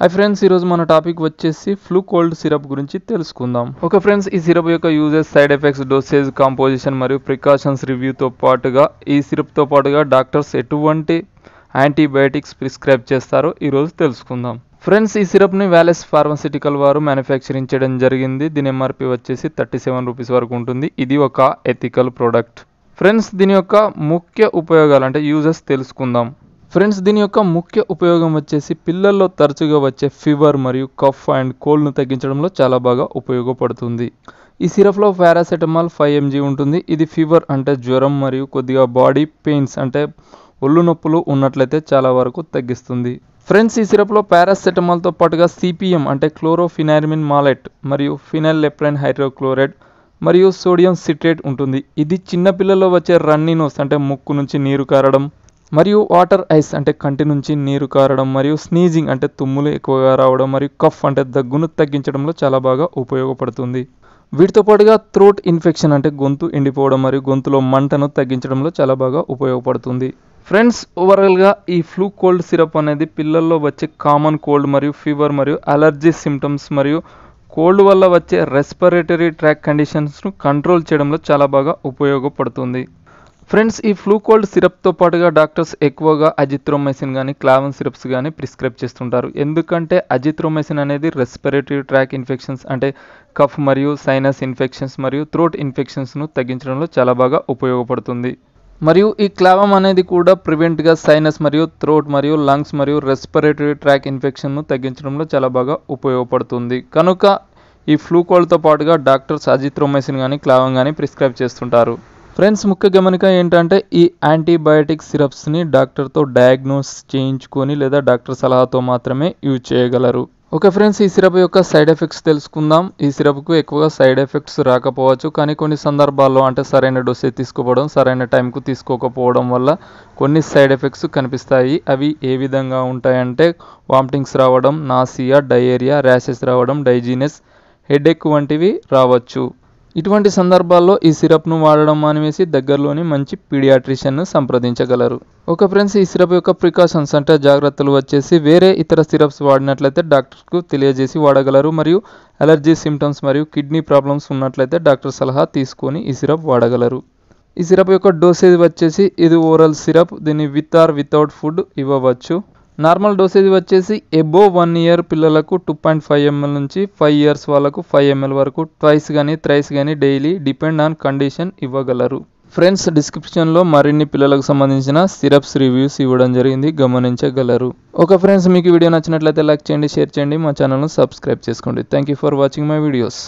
hi friends ఈరోజు మన topic వచ్చేసి ఫ్లూ కోల్డ్ సిరప్ గురించి తెలుసుకుందాం ఒక ఫ్రెండ్స్ ఈ సిరప్ యొక్క uses side effects dosage composition మరియు ప్రికాషన్స్ రివ్యూతో పాటుగా ఈ సిరప్తో పాటుగా డాక్టర్స్ ఎటువంటి యాంటీబయాటిక్స్ ప్రిస్క్రైబ్ చేస్తారో ఈరోజు తెలుసుకుందాం ఫ్రెండ్స్ ఈ సిరప్ని వ్యాలెస్ ఫార్మాసిటికల్ వారు మ్యానుఫ్యాక్చరింగ్ చేయడం జరిగింది దీని ఎంఆర్పి వచ్చేసి థర్టీ సెవెన్ రూపీస్ వరకు ఉంటుంది ఇది ఒక ఎథికల్ ప్రోడక్ట్ ఫ్రెండ్స్ దీని యొక్క ముఖ్య ఉపయోగాలు అంటే యూజెస్ తెలుసుకుందాం ఫ్రెండ్స్ దీని యొక్క ముఖ్య ఉపయోగం వచ్చేసి పిల్లల్లో తరచుగా వచ్చే ఫీవర్ మరియు కఫ్ అండ్ కోల్డ్ను తగ్గించడంలో చాలా బాగా ఉపయోగపడుతుంది ఈ సిరప్లో పారాసెటమాల్ ఫైవ్ ఎంజీ ఉంటుంది ఇది ఫీవర్ అంటే జ్వరం మరియు కొద్దిగా బాడీ పెయిన్స్ అంటే ఒళ్ళు నొప్పులు ఉన్నట్లయితే చాలా వరకు తగ్గిస్తుంది ఫ్రెండ్స్ ఈ సిరప్లో పారాసెటమాల్తో పాటుగా సిపిఎం అంటే క్లోరోఫినార్మిన్ మాలెట్ మరియు ఫినైల్ లెప్రైన్ హైడ్రోక్లోరైడ్ మరియు సోడియం సిట్రేట్ ఉంటుంది ఇది చిన్నపిల్లల్లో వచ్చే నోస్ అంటే ముక్కు నుంచి నీరు కారడం మరియు వాటర్ ఐస్ అంటే కంటి నుంచి నీరు కారడం మరియు స్నీజింగ్ అంటే తుమ్ములు ఎక్కువగా రావడం మరియు కఫ్ అంటే దగ్గును తగ్గించడంలో చాలా బాగా ఉపయోగపడుతుంది వీటితో పాటుగా థ్రోట్ ఇన్ఫెక్షన్ అంటే గొంతు ఎండిపోవడం మరియు గొంతులో మంటను తగ్గించడంలో చాలా బాగా ఉపయోగపడుతుంది ఫ్రెండ్స్ ఓవరాల్గా ఈ ఫ్లూ కోల్డ్ సిరప్ అనేది పిల్లల్లో వచ్చే కామన్ కోల్డ్ మరియు ఫీవర్ మరియు అలర్జీ సిమ్టమ్స్ మరియు కోల్డ్ వల్ల వచ్చే రెస్పిరేటరీ ట్రాక్ కండిషన్స్ను కంట్రోల్ చేయడంలో చాలా బాగా ఉపయోగపడుతుంది ఫ్రెండ్స్ ఈ ఫ్లూ కోల్డ్ సిరప్తో పాటుగా డాక్టర్స్ ఎక్కువగా అజిత్రోమైసిన్ కానీ క్లావన్ సిరప్స్ కానీ ప్రిస్క్రైబ్ చేస్తుంటారు ఎందుకంటే అజిత్రోమైసిన్ అనేది రెస్పిరేటరీ ట్రాక్ ఇన్ఫెక్షన్స్ అంటే కఫ్ మరియు సైనస్ ఇన్ఫెక్షన్స్ మరియు థ్రోట్ ఇన్ఫెక్షన్స్ను తగ్గించడంలో చాలా బాగా ఉపయోగపడుతుంది మరియు ఈ క్లావం అనేది కూడా ప్రివెంట్గా సైనస్ మరియు థ్రోట్ మరియు లంగ్స్ మరియు రెస్పిరేటరీ ట్రాక్ ఇన్ఫెక్షన్ను తగ్గించడంలో చాలా బాగా ఉపయోగపడుతుంది కనుక ఈ ఫ్లూ కోల్డ్తో పాటుగా డాక్టర్స్ అజిత్రోమైసిన్ కానీ క్లావం కానీ ప్రిస్క్రైబ్ చేస్తుంటారు ఫ్రెండ్స్ ముఖ్య గమనిక ఏంటంటే ఈ యాంటీబయాటిక్ సిరప్స్ని డాక్టర్తో డయాగ్నోస్ చేయించుకొని లేదా డాక్టర్ సలహాతో మాత్రమే యూజ్ చేయగలరు ఓకే ఫ్రెండ్స్ ఈ సిరప్ యొక్క సైడ్ ఎఫెక్ట్స్ తెలుసుకుందాం ఈ సిరప్కు ఎక్కువగా సైడ్ ఎఫెక్ట్స్ రాకపోవచ్చు కానీ కొన్ని సందర్భాల్లో అంటే సరైన డోసే తీసుకోవడం సరైన టైంకు తీసుకోకపోవడం వల్ల కొన్ని సైడ్ ఎఫెక్ట్స్ కనిపిస్తాయి అవి ఏ విధంగా ఉంటాయంటే వామిటింగ్స్ రావడం నాసియా డయేరియా ర్యాషెస్ రావడం డైజీనెస్ హెడ్ఎక్ వంటివి రావచ్చు ఇటువంటి సందర్భాల్లో ఈ సిరప్ను వాడడం మానివేసి దగ్గరలోని మంచి పీడియాట్రిషియన్ను సంప్రదించగలరు ఒక ఫ్రెండ్స్ ఈ సిరప్ యొక్క ప్రికాషన్స్ అంటే జాగ్రత్తలు వచ్చేసి వేరే ఇతర సిరప్స్ వాడినట్లయితే డాక్టర్కు తెలియజేసి వాడగలరు మరియు అలర్జీ సిమ్టమ్స్ మరియు కిడ్నీ ప్రాబ్లమ్స్ ఉన్నట్లయితే డాక్టర్ సలహా తీసుకొని ఈ సిరప్ వాడగలరు ఈ సిరప్ యొక్క డోసేజ్ వచ్చేసి ఇది ఓరల్ సిరప్ దీన్ని విత్ ఆర్ వితౌట్ ఫుడ్ ఇవ్వవచ్చు నార్మల్ డోసేజ్ వచ్చేసి ఎబో వన్ ఇయర్ పిల్లలకు టూ పాయింట్ ఫైవ్ ఎంఎల్ నుంచి ఫైవ్ ఇయర్స్ వాళ్ళకు ఫైవ్ ఎంఎల్ వరకు ట్వైస్ కానీ థ్రైస్ కానీ డైలీ డిపెండ్ ఆన్ కండిషన్ ఇవ్వగలరు ఫ్రెండ్స్ డిస్క్రిప్షన్లో మరిన్ని పిల్లలకు సంబంధించిన సిరప్స్ రివ్యూస్ ఇవ్వడం జరిగింది గమనించగలరు ఒక ఫ్రెండ్స్ మీకు వీడియో నచ్చినట్లయితే లైక్ చేయండి షేర్ చేయండి మా ఛానల్ను సబ్స్క్రైబ్ చేసుకోండి thank you for watching my videos